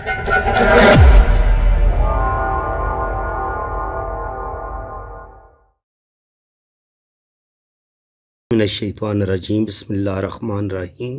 शैतान रजीम बसमान रहीम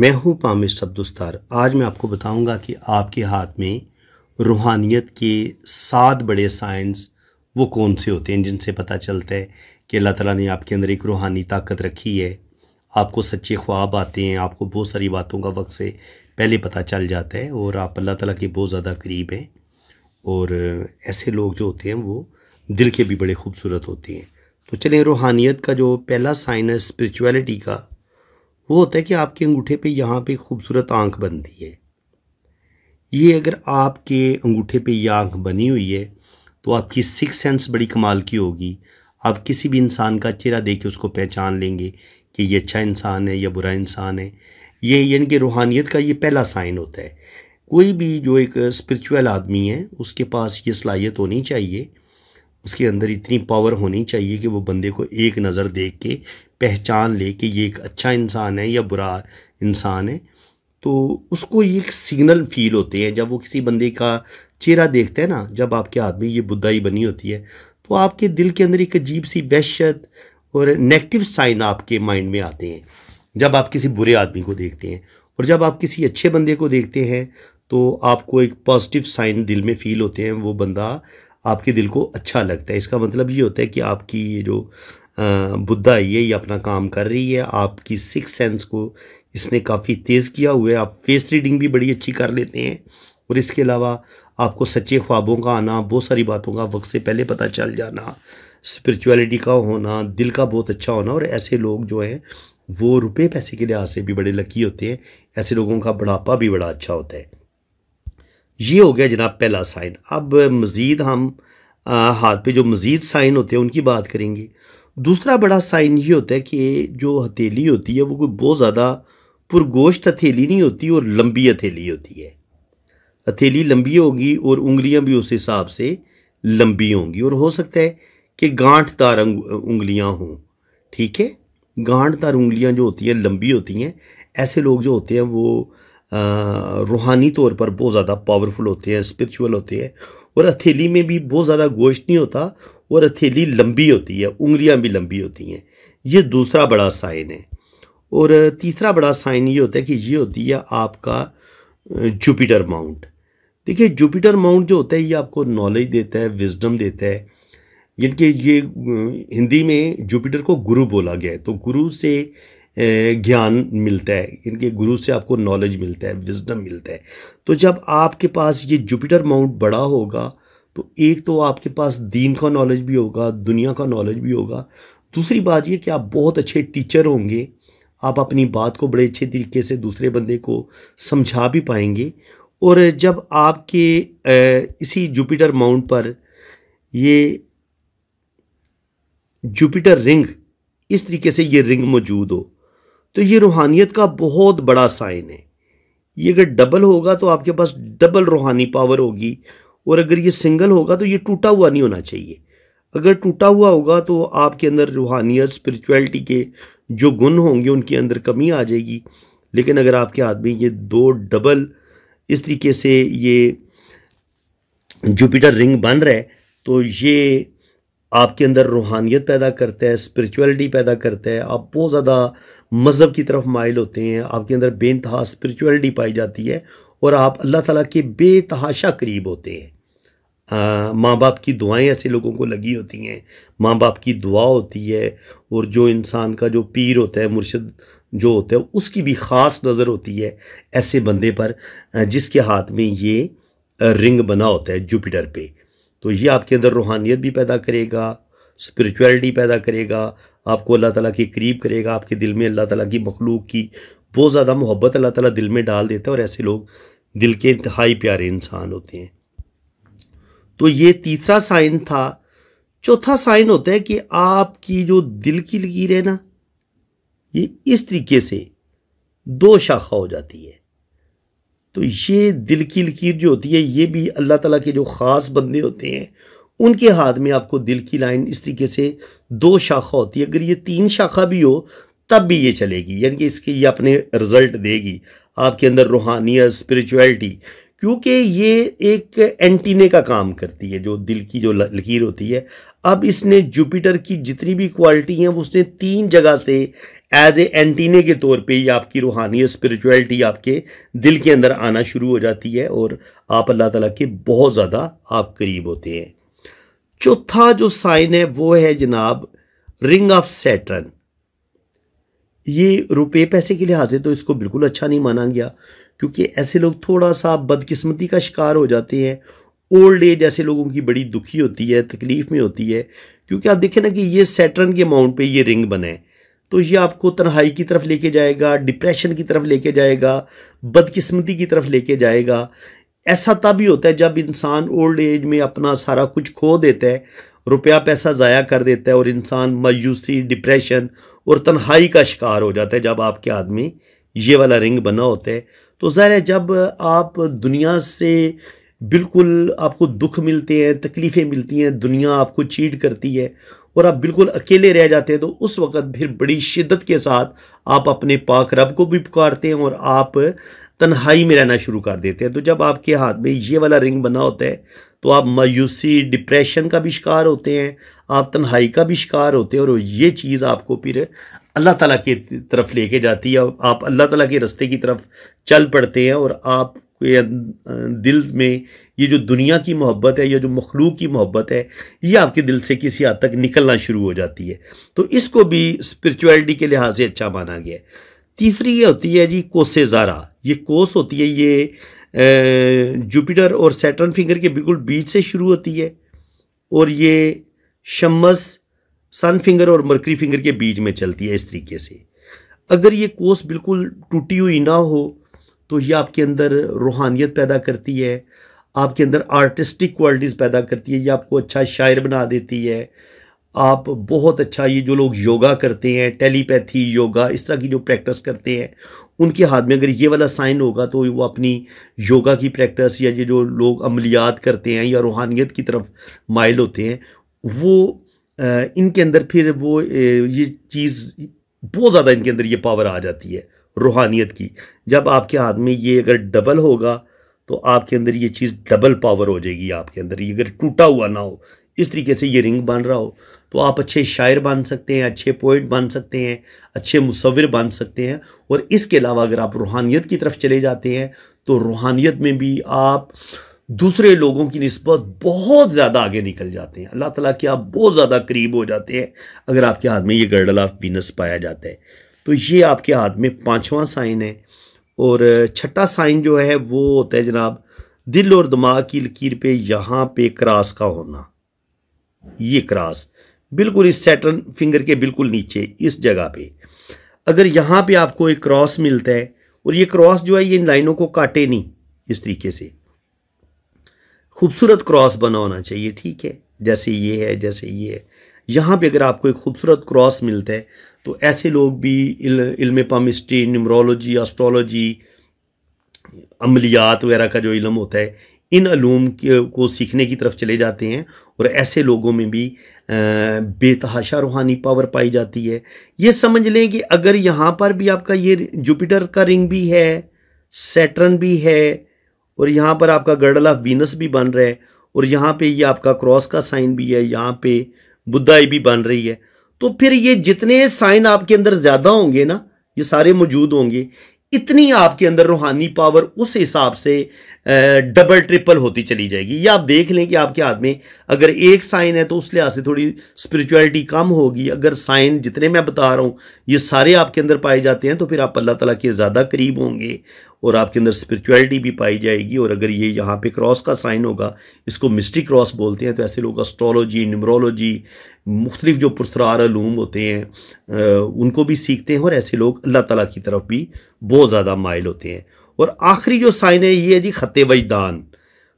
मैं हूँ पामिश अब्दुस्तार आज मैं आपको बताऊंगा कि आपके हाथ में रूहानियत के सात बड़े साइंस वो कौन से होते हैं जिनसे पता चलता है कि अल्लाह ताला ने आपके अंदर एक रूहानी ताकत रखी है आपको सच्चे ख्वाब आते हैं आपको बहुत सारी बातों का वक्त से पहले पता चल जाता है और आप अल्लाह ताला के बहुत ज़्यादा करीब हैं और ऐसे लोग जो होते हैं वो दिल के भी बड़े खूबसूरत होते हैं तो चलें रूहानियत का जो पहला साइन है स्परिचुअलिटी का वो होता है कि आपके अंगूठे पे यहाँ पे खूबसूरत आँख बनती है ये अगर आपके अंगूठे पे ये आँख बनी हुई है तो आपकी सिक्स सेंस बड़ी कमाल की होगी आप किसी भी इंसान का चेहरा देख के उसको पहचान लेंगे कि ये अच्छा इंसान है या बुरा इंसान है ये यानी कि रूहानियत का ये पहला साइन होता है कोई भी जो एक स्पिरिचुअल आदमी है उसके पास ये सलाहियत होनी चाहिए उसके अंदर इतनी पावर होनी चाहिए कि वो बंदे को एक नज़र देख के पहचान ले कि ये एक अच्छा इंसान है या बुरा इंसान है तो उसको ये एक सिग्नल फील होते हैं जब वो किसी बंदे का चेहरा देखते हैं ना जब आपके हाथ में ये बुद्धाई बनी होती है तो आपके दिल के अंदर एक अजीब सी वहशत और नेगेटिव साइन आपके माइंड में आते हैं जब आप किसी बुरे आदमी को देखते हैं और जब आप किसी अच्छे बंदे को देखते हैं तो आपको एक पॉजिटिव साइन दिल में फ़ील होते हैं वो बंदा आपके दिल को अच्छा लगता है इसका मतलब ये होता है कि आपकी ये जो बुद्धा है ये अपना काम कर रही है आपकी सिक्स सेंस को इसने काफ़ी तेज़ किया हुआ है आप फेस रीडिंग भी बड़ी अच्छी कर लेते हैं और इसके अलावा आपको सच्चे ख्वाबों का आना बहुत सारी बातों का वक्त से पहले पता चल जाना स्पिरिचुअलिटी का होना दिल का बहुत अच्छा होना और ऐसे लोग जो हैं वो रुपये पैसे के लिहाज से भी बड़े लकी होते हैं ऐसे लोगों का बढ़ापा भी बड़ा अच्छा होता है ये हो गया जनाब पहला साइन अब मज़ीद हम आ, हाथ पे जो मज़ीद साइन होते हैं उनकी बात करेंगे दूसरा बड़ा साइन ये होता है कि जो हथेली होती है वो कोई बहुत ज़्यादा पुरगोश्त हथेली नहीं होती और लंबी हथेली होती है हथेली लंबी होगी और उंगलियां भी उस हिसाब से लंबी होंगी और हो सकता है कि गांठदार उंगलियां हों ठीक है गांड तार उंगलियाँ जो होती हैं लंबी होती हैं ऐसे लोग जो होते हैं वो रूहानी तौर पर बहुत ज़्यादा पावरफुल होते हैं स्पिरिचुअल होते हैं और हथेली में भी बहुत ज़्यादा गोश्त नहीं होता और हथेली लंबी होती है उंगलियां भी लंबी होती हैं ये दूसरा बड़ा साइन है और तीसरा बड़ा साइन ये होता है कि ये होती है आपका जुपिटर माउंट देखिए जुपिटर माउंट जो होता है ये आपको नॉलेज देता है विजडम देता है जिनके ये हिंदी में जुपिटर को गुरु बोला गया है तो गुरु से ज्ञान मिलता है इनके गुरु से आपको नॉलेज मिलता है विजडम मिलता है तो जब आपके पास ये जुपिटर माउंट बड़ा होगा तो एक तो आपके पास दीन का नॉलेज भी होगा दुनिया का नॉलेज भी होगा दूसरी बात ये कि आप बहुत अच्छे टीचर होंगे आप अपनी बात को बड़े अच्छे तरीके से दूसरे बंदे को समझा भी पाएंगे और जब आपके इसी जुपिटर माउंट पर ये जुपिटर रिंग इस तरीके से ये रिंग मौजूद हो तो ये रूहानियत का बहुत बड़ा साइन है ये अगर डबल होगा तो आपके पास डबल रूहानी पावर होगी और अगर ये सिंगल होगा तो ये टूटा हुआ नहीं होना चाहिए अगर टूटा हुआ होगा तो आपके अंदर रूहानियत स्पिरिचुअलिटी के जो गुण होंगे उनके अंदर कमी आ जाएगी लेकिन अगर आपके हाथ में ये दो डबल इस तरीके से ये जुपिटर रिंग बन रहा है तो ये आपके अंदर रूहानियत पैदा करता है स्पिरिचुअलिटी पैदा करता है आप बहुत ज़्यादा मज़हब की तरफ माइल होते हैं आपके अंदर बेनतहा स्पिरिचुअलिटी पाई जाती है और आप अल्लाह ताला के बेतहाशा करीब होते हैं माँ बाप की दुआएं ऐसे लोगों को लगी होती हैं माँ बाप की दुआ होती है और जो इंसान का जो पीर होता है मुर्शद जो होता है उसकी भी ख़ास नज़र होती है ऐसे बंदे पर जिसके हाथ में ये रिंग बना होता है जुपिटर पर तो ये आपके अंदर रूहानियत भी पैदा करेगा स्पिरिचुअलिटी पैदा करेगा आपको अल्लाह ताला के करीब करेगा आपके दिल में अल्लाह ताला की मखलूक की बहुत ज़्यादा मोहब्बत अल्लाह ताला दिल में डाल देता है और ऐसे लोग दिल के इंतहाई प्यारे इंसान होते हैं तो ये तीसरा साइन था चौथा साइन होता है कि आपकी जो दिल की लकीर है ना ये इस तरीके से दो शाखा हो जाती है तो ये दिल की लकीर जो होती है ये भी अल्लाह ताला के जो ख़ास बंदे होते हैं उनके हाथ में आपको दिल की लाइन इस तरीके से दो शाखा होती है अगर ये तीन शाखा भी हो तब भी ये चलेगी यानी कि इसके ये अपने रिज़ल्ट देगी आपके अंदर रूहानियत स्पिरिचुअलिटी क्योंकि ये एक एंटीने का काम करती है जो दिल की जो लकीर होती है अब इसने जुपिटर की जितनी भी क्वालिटी हैं वो उसने तीन जगह से एज ए एंटीने के तौर पे ये आपकी रूहानी स्पिरिचुअलिटी आपके दिल के अंदर आना शुरू हो जाती है और आप अल्लाह ताला के बहुत ज़्यादा आप करीब होते हैं चौथा जो साइन है वो है जनाब रिंग ऑफ सैटर्न ये रुपये पैसे के लिहाज से तो इसको बिल्कुल अच्छा नहीं माना गया क्योंकि ऐसे लोग थोड़ा सा बदकिस्मती का शिकार हो जाते हैं ओल्ड एज ऐसे लोगों की बड़ी दुखी होती है तकलीफ़ में होती है क्योंकि आप देखें ना कि ये सैटर्न के अमाउंट पे ये रिंग बने तो ये आपको तन्हाई की तरफ लेके जाएगा डिप्रेशन की तरफ लेके जाएगा बदकिस्मती की तरफ लेके जाएगा ऐसा तभी होता है जब इंसान ओल्ड एज में अपना सारा कुछ खो देता है रुपया पैसा ज़ाया कर देता है और इंसान मायूसी डिप्रेशन और तन्हाई का शिकार हो जाता है जब आपके आदमी ये वाला रिंग बना होता है तो ज़ाहिर है जब आप दुनिया से बिल्कुल आपको दुख मिलते हैं तकलीफ़ें मिलती हैं दुनिया आपको चीट करती है और आप बिल्कुल अकेले रह जाते हैं तो उस वक़्त फिर बड़ी शिद्दत के साथ आप अपने पाक रब को भी पुकारते हैं और आप तन्हाई में रहना शुरू कर देते हैं तो जब आपके हाथ में ये वाला रिंग बना होता है तो आप मायूसी डिप्रेशन का भी शिकार होते हैं आप तन्हाई का भी शिकार होते हैं और ये चीज़ आपको फिर अल्लाह ताला की तरफ लेके जाती है आप अल्लाह ताला के रस्ते की तरफ चल पड़ते हैं और आप दिल में ये जो दुनिया की मोहब्बत है या जो मखलूक की मोहब्बत है ये आपके दिल से किसी हद तक निकलना शुरू हो जाती है तो इसको भी स्पिरिचुअलिटी के लिहाज से अच्छा माना गया है तीसरी ये होती है जी कोसे ज़ारा ये कोस होती है ये जुपिटर और सैटर्न फिंगर के बिल्कुल बीच से शुरू होती है और ये शमस सन फिंगर और मरकरी फिंगर के बीच में चलती है इस तरीके से अगर ये कोस बिल्कुल टूटी हुई ना हो तो ये आपके अंदर रूहानियत पैदा करती है आपके अंदर आर्टिस्टिक क्वालिटीज़ पैदा करती है ये आपको अच्छा शायर बना देती है आप बहुत अच्छा ये जो लोग योगा करते हैं टेलीपैथी योगा इस तरह की जो प्रैक्टिस करते हैं उनके हाथ में अगर ये वाला साइन होगा तो वो अपनी योगा की प्रैक्टिस या ये जो लोग अमलियात करते हैं या रूहानियत की तरफ माइल होते हैं वो इनके अंदर फिर वो ये चीज़ बहुत ज़्यादा इनके अंदर ये पावर आ जाती है रूहानियत की जब आपके हाथ में ये अगर डबल होगा तो आपके अंदर ये चीज़ डबल पावर हो जाएगी आपके अंदर ये अगर टूटा हुआ ना हो इस तरीके से ये रिंग बन रहा हो तो आप अच्छे शायर बन सकते हैं अच्छे पोइट बन सकते हैं अच्छे मुसविर बन सकते हैं और इसके अलावा अगर आप रूहानियत की तरफ चले जाते हैं तो रूहानियत में भी आप दूसरे लोगों की नस्बत बहुत ज़्यादा आगे निकल जाते हैं अल्लाह ताला के आप बहुत ज़्यादा करीब हो जाते हैं अगर आपके हाथ में ये गर्डल ऑफ वीनस पाया जाता है तो ये आपके हाथ में पाँचवा साइन है और छठा साइन जो है वो होता है जनाब दिल और दिमाग की लकीर पे यहाँ पे क्रास का होना ये क्रास बिल्कुल इस सेटन फिंगर के बिल्कुल नीचे इस जगह पे अगर यहाँ पे आपको एक क्रॉस मिलता है और ये क्रॉस जो है ये इन लाइनों को काटे नहीं इस तरीके से खूबसूरत क्रॉस बना होना चाहिए ठीक है जैसे ये है जैसे ये है यहाँ पे अगर आपको एक खूबसूरत क्रॉस मिलता है तो ऐसे लोग भी इल, इल्म पामिस्ट्री न्यूमरोलॉजी एस्ट्रोलॉजी अमलियात वगैरह का जो इलम होता है इन अलूम को सीखने की तरफ चले जाते हैं और ऐसे लोगों में भी बेतहाशा रूहानी पावर पाई जाती है ये समझ लें कि अगर यहाँ पर भी आपका ये जुपिटर का रिंग भी है सैटर्न भी है और यहाँ पर आपका गर्डल ऑफ वीनस भी बन रहा है और यहाँ पे ये आपका क्रॉस का साइन भी है यहाँ पे बुद्धाई भी बन रही है तो फिर ये जितने साइन आपके अंदर ज़्यादा होंगे ना ये सारे मौजूद होंगे इतनी आपके अंदर रूहानी पावर उस हिसाब से डबल ट्रिपल होती चली जाएगी या आप देख लें कि आपके हाथ में अगर एक साइन है तो उस लिहाज से थोड़ी स्पिरिचुअलिटी कम होगी अगर साइन जितने मैं बता रहा हूँ ये सारे आपके अंदर पाए जाते हैं तो फिर आप अल्लाह ताला के ज़्यादा करीब होंगे और आपके अंदर स्पिरिचुअलिटी भी पाई जाएगी और अगर ये यहाँ पे क्रॉस का साइन होगा इसको मिस्टिक क्रॉस बोलते हैं तो ऐसे लोग अस्ट्रोलॉजी न्यूमरोलॉजी मुख्तलिफ जो पुरस्ार होते हैं उनको भी सीखते हैं और ऐसे लोग अल्लाह तला की तरफ भी बहुत ज़्यादा माइल होते हैं और आखिरी जो साइन है ये है जी ख़त वजदान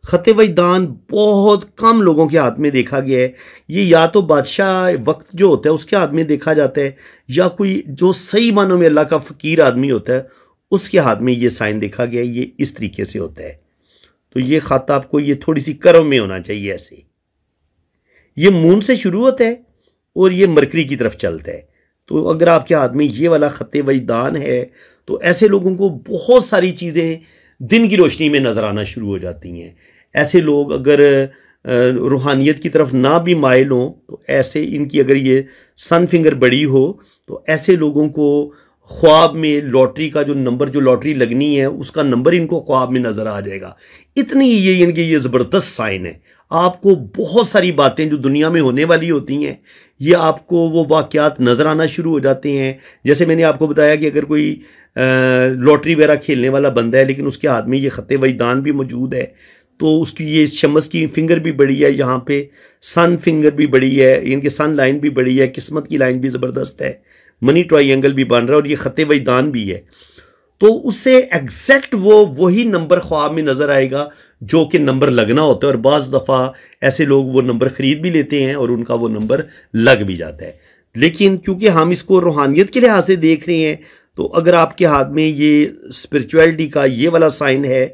ख़त वजदान बहुत कम लोगों के हाथ में देखा गया है ये या तो बादशाह वक्त जो होता है उसके हाथ में देखा जाता है या कोई जो सही मानों में अल्लाह का फ़कीर आदमी होता है उसके हाथ में ये साइन देखा गया ये इस तरीके से होता है तो ये खाता आपको ये थोड़ी सी कर्व में होना चाहिए ऐसे ये मून से शुरू होता है और ये मरकरी की तरफ चलता है तो अगर आपके हाथ में ये वाला ख़त वजदान है तो ऐसे लोगों को बहुत सारी चीज़ें दिन की रोशनी में नज़र आना शुरू हो जाती हैं ऐसे लोग अगर रूहानियत की तरफ ना भी मायल हों तो ऐसे इनकी अगर ये सन फिंगर बड़ी हो तो ऐसे लोगों को ख्वाब में लॉटरी का जो नंबर जो लॉटरी लगनी है उसका नंबर इनको ख्वाब में नज़र आ जाएगा इतनी ये इनकी ये ज़बरदस्त साइन है आपको बहुत सारी बातें जो दुनिया में होने वाली होती हैं ये आपको वो वाक़ात नज़र आना शुरू हो जाते हैं जैसे मैंने आपको बताया कि अगर कोई लॉटरी वगैरह खेलने वाला बंदा है लेकिन उसके हाथ में ये ख़त वजदान भी मौजूद है तो उसकी ये शमस की फिंगर भी बड़ी है यहाँ पे सन फिंगर भी बड़ी है इनकी सन लाइन भी बड़ी है किस्मत की लाइन भी ज़बरदस्त है मनी ट्राइंगल भी बन रहा है और ये ख़त वजदान भी है तो उससे एग्जैक्ट वो वही नंबर ख्वाब में नज़र आएगा जो कि नंबर लगना होता है और बज़ दफ़ा ऐसे लोग वो नंबर ख़रीद भी लेते हैं और उनका वो नंबर लग भी जाता है लेकिन क्योंकि हम इसको रूहानियत के लिहाज से देख रहे हैं तो अगर आपके हाथ में ये स्परिचुअलिटी का ये वाला साइन है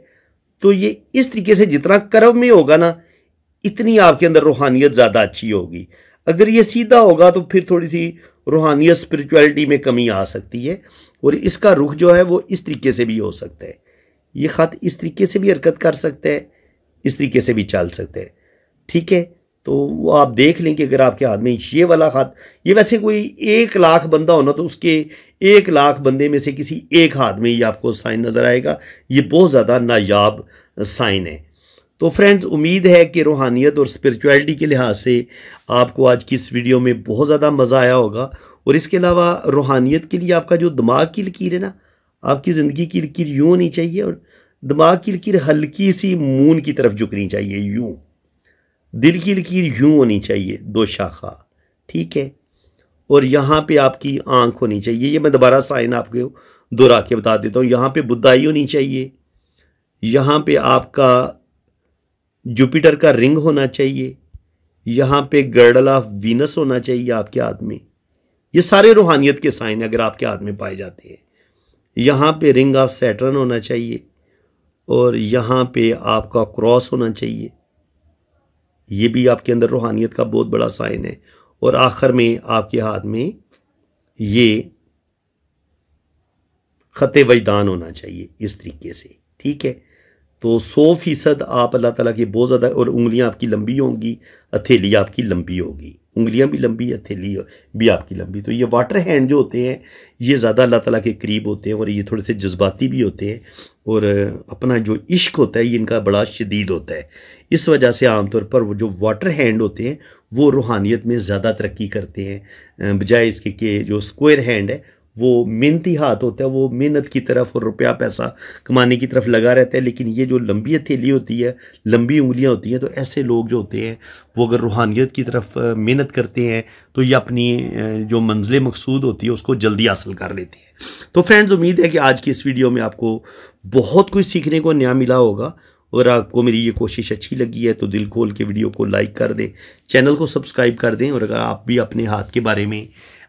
तो ये इस तरीके से जितना कर्व में होगा ना इतनी आपके अंदर रूहानियत ज़्यादा अच्छी होगी अगर ये सीधा होगा तो फिर थोड़ी सी रूहानियत स्पिरिचुअलिटी में कमी आ सकती है और इसका रुख जो है वो इस तरीके से भी हो सकता है ये ख़त इस तरीके से भी हरकत कर सकते हैं इस तरीके से भी चल सकते हैं ठीक है तो वो आप देख लें कि अगर आपके हाथ में ये वाला खात ये वैसे कोई एक लाख बंदा होना तो उसके एक लाख बंदे में से किसी एक हाथ में ही आपको साइन नज़र आएगा ये बहुत ज़्यादा नायाब साइन है तो फ्रेंड्स उम्मीद है कि रूहानियत और स्पिरिचुअलिटी के लिहाज से आपको आज की इस वीडियो में बहुत ज़्यादा मज़ा आया होगा और इसके अलावा रूहानियत के लिए आपका जो दिमाग की लकीर है ना आपकी ज़िंदगी की लकीर यूँ होनी चाहिए और दिमाग की लकीर हल्की सी मून की तरफ झुकनी चाहिए यूँ दिल की लकीर यूँ होनी चाहिए दो शाखा ठीक है और यहाँ पे आपकी आंख होनी चाहिए ये मैं दोबारा साइन आपको दोहरा के बता देता हूँ यहाँ पे बुद्धाई होनी चाहिए यहाँ पे आपका जुपिटर का रिंग होना चाहिए यहाँ पे गर्डल ऑफ वीनस होना चाहिए आपके हाथ में ये सारे रूहानियत के साइन अगर आपके हाथ में पाए जाते हैं यहाँ पे रिंग ऑफ सैटर्न होना चाहिए और यहाँ पे आपका क्रॉस होना चाहिए ये भी आपके अंदर रूहानियत का बहुत बड़ा साइन है और आखिर में आपके हाथ में ये ख़त वजदान होना चाहिए इस तरीके से ठीक है तो सौ फ़ीसद आप अल्लाह ताला के बहुत ज़्यादा और उंगलियां आपकी लंबी होंगी हथेली आपकी लंबी होगी उंगलियां भी लंबी हथेली भी आपकी लंबी तो ये वाटर हैंड जो होते हैं ये ज़्यादा अल्लाह ताला के करीब होते हैं और ये थोड़े से जज्बाती भी होते हैं और अपना जो इश्क होता है ये इनका बड़ा शदीद होता है इस वजह से आमतौर पर वो जो वाटर हैंड होते हैं वो रूहानियत में ज़्यादा तरक्की करते हैं बजाय इसके कि जो स्क्वायर हैंड है वो मेहनती हाथ होता है वो मेहनत की तरफ और रुपया पैसा कमाने की तरफ लगा रहता है लेकिन ये जो लंबी हथेली होती है लंबी उंगलियां होती हैं तो ऐसे लोग जो होते हैं वो अगर रूहानियत की तरफ मेहनत करते हैं तो ये अपनी जो मंजिल मकसूद होती है उसको जल्दी हासिल कर लेते हैं तो फ्रेंड्स उम्मीद है कि आज की इस वीडियो में आपको बहुत कुछ सीखने को नया मिला होगा अगर आपको मेरी ये कोशिश अच्छी लगी है तो दिल खोल के वीडियो को लाइक कर दें चैनल को सब्सक्राइब कर दें और अगर आप भी अपने हाथ के बारे में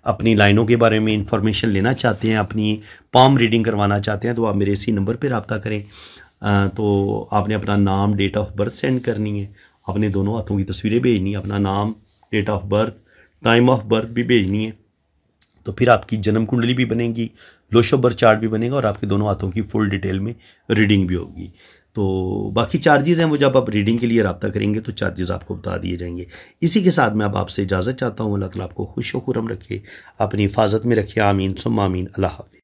अपनी लाइनों के बारे में इंफॉर्मेशन लेना चाहते हैं अपनी पाम रीडिंग करवाना चाहते हैं तो आप मेरे इसी नंबर पर रबता करें आ, तो आपने अपना नाम डेट ऑफ बर्थ सेंड करनी है अपने दोनों हाथों की तस्वीरें भेजनी है अपना नाम date of birth time of birth भी भेजनी है तो फिर आपकी जन्म कुंडली भी बनेगी बर्थ चार्ट भी बनेगा और आपके दोनों हाथों की फुल डिटेल में रीडिंग भी होगी तो बाकी चार्जेज़ हैं वो जब आप रीडिंग के लिए रबता करेंगे तो चार्जेस आपको बता दिए जाएंगे इसी के साथ मैं अब आपसे इजाज़त चाहता हूँ अल्लाह तला आपको खुश वरम रखे अपनी हिफाजत में रखे आमीन सुम आमीन अल्लाह हाफि